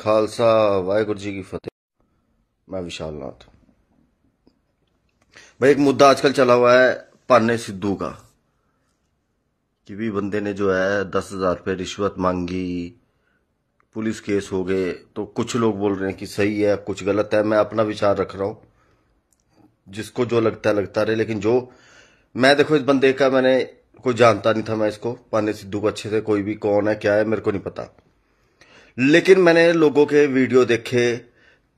खालसा वाहगुरु जी की फतेह मैं विशाल नाथ भाई एक मुद्दा आजकल चला हुआ है पाने सिद्धू का कि भी बंदे ने जो है दस हजार रुपये रिश्वत मांगी पुलिस केस हो गए तो कुछ लोग बोल रहे हैं कि सही है कुछ गलत है मैं अपना विचार रख रहा हूँ जिसको जो लगता है लगता रहे लेकिन जो मैं देखो इस बंदे का मैंने कोई जानता नहीं था मैं इसको पाने सिद्धू को अच्छे से कोई भी कौन है क्या है मेरे को नहीं पता लेकिन मैंने लोगों के वीडियो देखे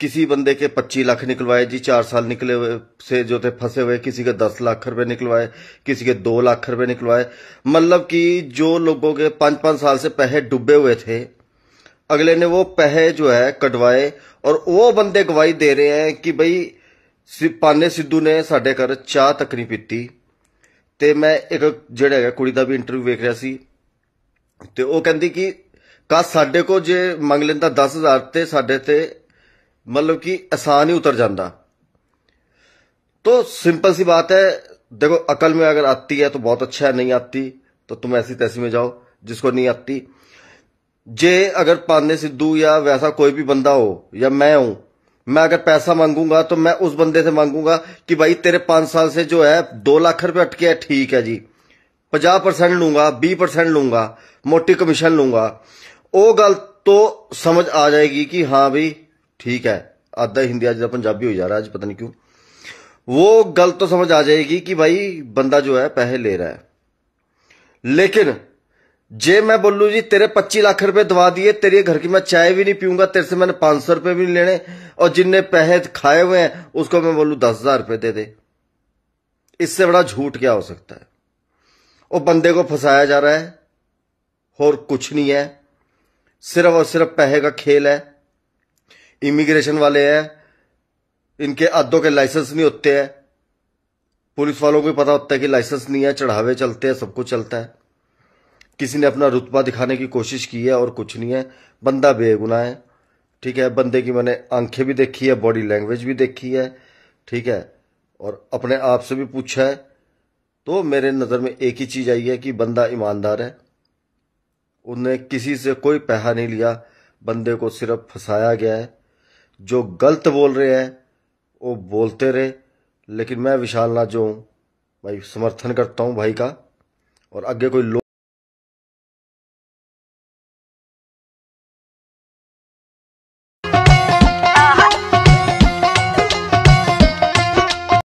किसी बंदे के पच्चीस लाख निकलवाए जी चार साल निकले हुए से जो थे फंसे हुए किसी के दस लाख रुपए निकलवाए किसी के दो लाख रुपए निकलवाए मतलब कि जो लोगों के पांच पांच साल से पैसे डूबे हुए थे अगले ने वो पैसे जो है कटवाए और वो बंदे गवाही दे रहे हैं कि भाई पाने सिद्धू ने साढ़े घर चाह तक नहीं पीती ਤੇ ਮੈਂ ਇੱਕ ਜਿਹੜਾ ਹੈਗਾ ਕੁੜੀ ਦਾ ਵੀ ਇੰਟਰਵਿਊ ਵੇਖ ਰਿਹਾ ਸੀ ਤੇ ਉਹ ਕਹਿੰਦੀ साडे को जो मंग लेंदा दस हजार से साडे ते मतलब कि आसान ही उतर जाता तो सिंपल सी बात है देखो अकल में अगर आती है तो बहुत अच्छा है नहीं आती तो तुम ऐसी तैसी में जाओ जिसको नहीं आती जे अगर पाने सिद्धू या वैसा कोई भी बंदा हो या मैं हूं मैं अगर पैसा मांगूंगा तो मैं उस बंदे से मांगूंगा कि भाई तेरे पांच साल से जो है दो लाख रुपए अटके है ठीक है जी पचास परसेंट लूंगा बीस परसेंट लूंगा मोटी कमीशन लूंगा वह गल तो समझ आ जाएगी कि हाँ भाई ठीक है आधा हिंदी आज पंजाबी हो जा रहा है पता नहीं क्यों वो गलत तो समझ आ जाएगी कि भाई बंदा जो है पैसे ले रहा है लेकिन जे मैं बोलू जी तेरे पच्ची लाख रुपए दवा दिए तेरे घर की मैं चाय भी नहीं पीऊंगा तेरे से मैंने पांच सौ रुपए भी नहीं लेने और जिनने पैसे खाए हुए हैं उसको मैं बोलू दस हजार रुपए दे दे इससे बड़ा झूठ क्या हो सकता है वो बंदे को फंसाया जा रहा है और कुछ नहीं है सिर्फ और सिर्फ पैसे का खेल है इमिग्रेशन वाले हैं इनके अद्दों के लाइसेंस नहीं होते हैं पुलिस वालों को पता होता है कि लाइसेंस नहीं है चढ़ावे चलते हैं सब कुछ चलता है किसी ने अपना रुतबा दिखाने की कोशिश की है और कुछ नहीं है बंदा बेगुनाह है ठीक है बंदे की मैंने आंखें भी देखी है बॉडी लैंग्वेज भी देखी है ठीक है और अपने आप से भी पूछा है तो मेरे नज़र में एक ही चीज़ आई है कि बंदा ईमानदार है उन्हें किसी से कोई पैसा नहीं लिया बंदे को सिर्फ फंसाया गया है जो गलत बोल रहे हैं वो बोलते रहे लेकिन मैं विशाल ना जो हूँ भाई समर्थन करता हूँ भाई का और आगे कोई लोग